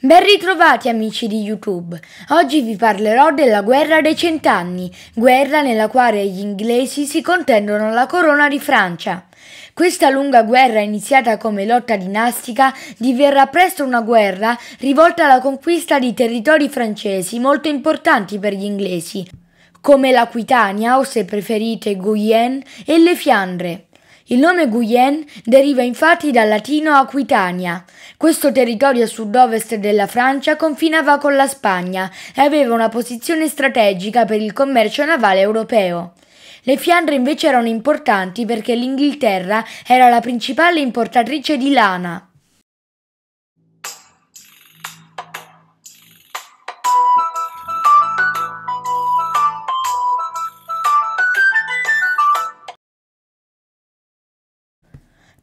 Ben ritrovati amici di YouTube. Oggi vi parlerò della guerra dei cent'anni, guerra nella quale gli inglesi si contendono la corona di Francia. Questa lunga guerra, iniziata come lotta dinastica, diverrà presto una guerra rivolta alla conquista di territori francesi molto importanti per gli inglesi, come l'Aquitania o se preferite Guyenne e le Fiandre. Il nome Guyenne deriva infatti dal latino Aquitania. Questo territorio a sud-ovest della Francia confinava con la Spagna e aveva una posizione strategica per il commercio navale europeo. Le Fiandre invece erano importanti perché l'Inghilterra era la principale importatrice di lana.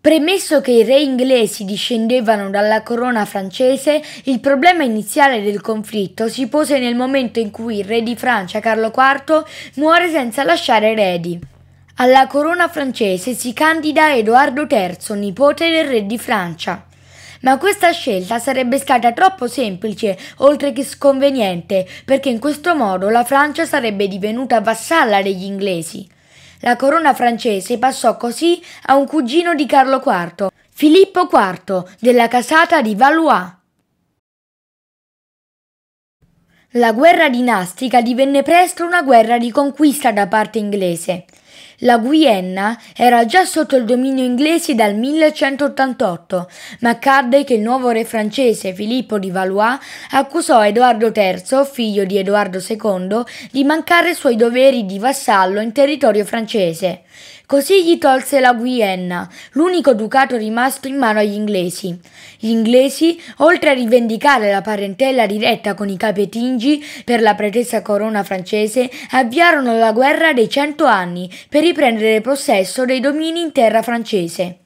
Premesso che i re inglesi discendevano dalla corona francese, il problema iniziale del conflitto si pose nel momento in cui il re di Francia Carlo IV muore senza lasciare eredi. Alla corona francese si candida Edoardo III, nipote del re di Francia. Ma questa scelta sarebbe stata troppo semplice, oltre che sconveniente, perché in questo modo la Francia sarebbe divenuta vassalla degli inglesi. La corona francese passò così a un cugino di Carlo IV, Filippo IV, della casata di Valois. La guerra dinastica divenne presto una guerra di conquista da parte inglese. La Guyenne era già sotto il dominio inglese dal 1188, ma accadde che il nuovo re francese Filippo di Valois accusò Edoardo III, figlio di Edoardo II, di mancare i suoi doveri di vassallo in territorio francese. Così gli tolse la Guienna, l'unico ducato rimasto in mano agli inglesi. Gli inglesi, oltre a rivendicare la parentela diretta con i capetingi per la pretesa corona francese, avviarono la guerra dei cento anni per riprendere possesso dei domini in terra francese.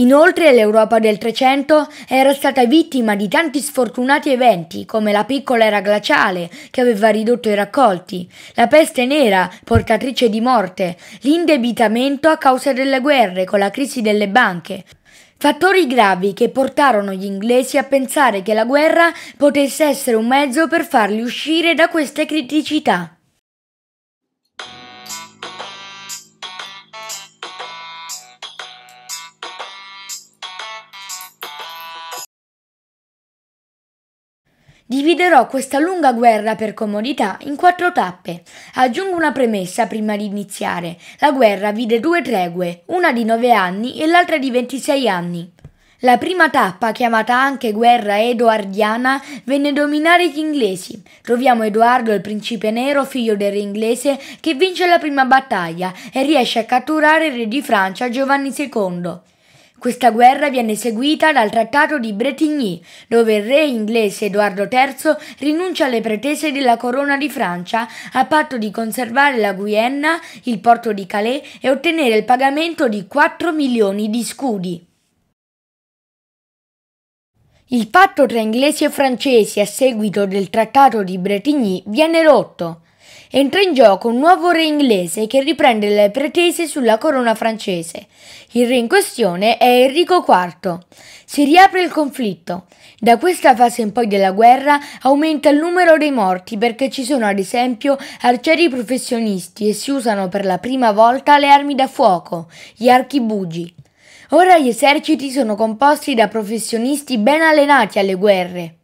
Inoltre l'Europa del Trecento era stata vittima di tanti sfortunati eventi come la piccola era glaciale che aveva ridotto i raccolti, la peste nera portatrice di morte, l'indebitamento a causa delle guerre con la crisi delle banche, Fattori gravi che portarono gli inglesi a pensare che la guerra potesse essere un mezzo per farli uscire da queste criticità. Dividerò questa lunga guerra per comodità in quattro tappe. Aggiungo una premessa prima di iniziare. La guerra vide due tregue, una di nove anni e l'altra di ventisei anni. La prima tappa, chiamata anche guerra edoardiana, venne a dominare gli inglesi. Troviamo Edoardo il principe nero, figlio del re inglese, che vince la prima battaglia e riesce a catturare il re di Francia Giovanni II. Questa guerra viene seguita dal Trattato di Bretigny, dove il re inglese Edoardo III rinuncia alle pretese della corona di Francia a patto di conservare la Guienna, il porto di Calais e ottenere il pagamento di 4 milioni di scudi. Il patto tra inglesi e francesi a seguito del Trattato di Bretigny viene rotto entra in gioco un nuovo re inglese che riprende le pretese sulla corona francese. Il re in questione è Enrico IV. Si riapre il conflitto. Da questa fase in poi della guerra aumenta il numero dei morti perché ci sono ad esempio arcieri professionisti e si usano per la prima volta le armi da fuoco, gli archi bugi. Ora gli eserciti sono composti da professionisti ben allenati alle guerre.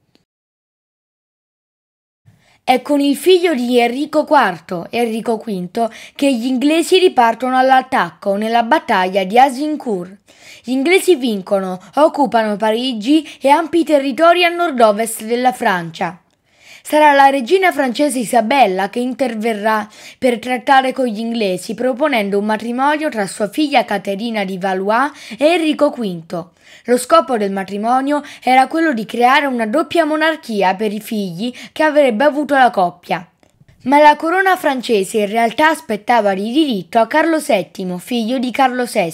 È con il figlio di Enrico IV, Enrico V, che gli inglesi ripartono all'attacco nella battaglia di Azincourt. Gli inglesi vincono, occupano Parigi e ampi territori a nord-ovest della Francia. Sarà la regina francese Isabella che interverrà per trattare con gli inglesi proponendo un matrimonio tra sua figlia Caterina di Valois e Enrico V. Lo scopo del matrimonio era quello di creare una doppia monarchia per i figli che avrebbe avuto la coppia. Ma la corona francese in realtà aspettava di diritto a Carlo VII, figlio di Carlo VI.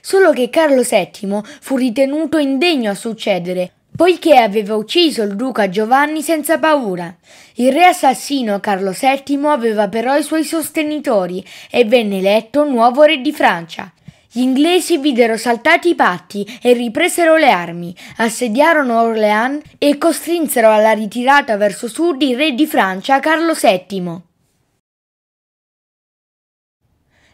Solo che Carlo VII fu ritenuto indegno a succedere poiché aveva ucciso il duca Giovanni senza paura. Il re assassino Carlo VII aveva però i suoi sostenitori e venne eletto nuovo re di Francia. Gli inglesi videro saltati i patti e ripresero le armi, assediarono Orléans e costrinsero alla ritirata verso sud il re di Francia Carlo VII.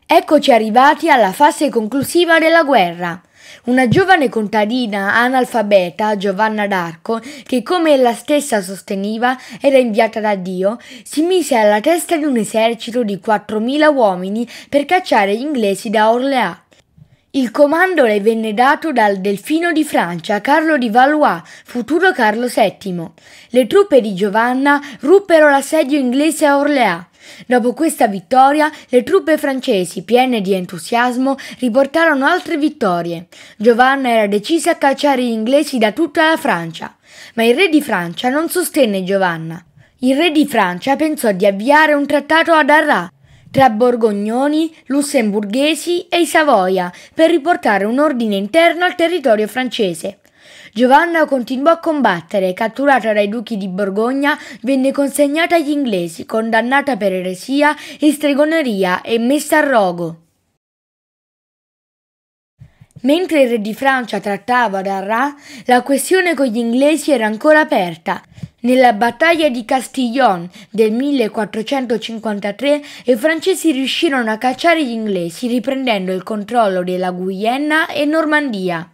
Eccoci arrivati alla fase conclusiva della guerra. Una giovane contadina analfabeta, Giovanna d'Arco, che come ella stessa sosteneva era inviata da Dio, si mise alla testa di un esercito di 4.000 uomini per cacciare gli inglesi da Orléans. Il comando le venne dato dal delfino di Francia Carlo di Valois, futuro Carlo VII. Le truppe di Giovanna ruppero l'assedio inglese a Orléans Dopo questa vittoria, le truppe francesi, piene di entusiasmo, riportarono altre vittorie. Giovanna era decisa a cacciare gli inglesi da tutta la Francia, ma il re di Francia non sostenne Giovanna. Il re di Francia pensò di avviare un trattato ad Arras tra borgognoni, lussemburghesi e i Savoia per riportare un ordine interno al territorio francese. Giovanna continuò a combattere, catturata dai duchi di Borgogna, venne consegnata agli inglesi, condannata per eresia e stregoneria e messa a rogo. Mentre il re di Francia trattava da Ra, la questione con gli inglesi era ancora aperta. Nella battaglia di Castiglion del 1453 i francesi riuscirono a cacciare gli inglesi riprendendo il controllo della Guyenne e Normandia.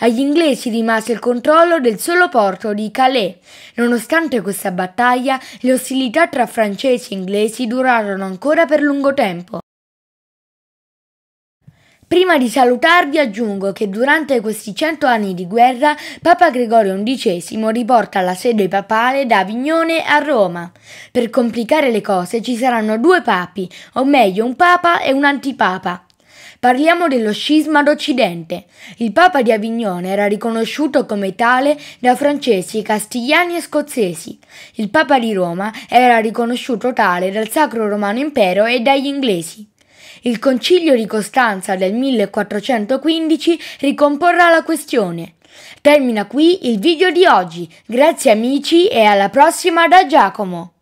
Agli inglesi rimase il controllo del solo porto di Calais. Nonostante questa battaglia, le ostilità tra francesi e inglesi durarono ancora per lungo tempo. Prima di salutarvi aggiungo che durante questi cento anni di guerra Papa Gregorio XI riporta la sede papale da Avignone a Roma. Per complicare le cose ci saranno due papi, o meglio un papa e un antipapa. Parliamo dello scisma d'Occidente. Il Papa di Avignone era riconosciuto come tale da francesi, castigliani e scozzesi. Il Papa di Roma era riconosciuto tale dal Sacro Romano Impero e dagli inglesi. Il Concilio di Costanza del 1415 ricomporrà la questione. Termina qui il video di oggi. Grazie amici e alla prossima da Giacomo.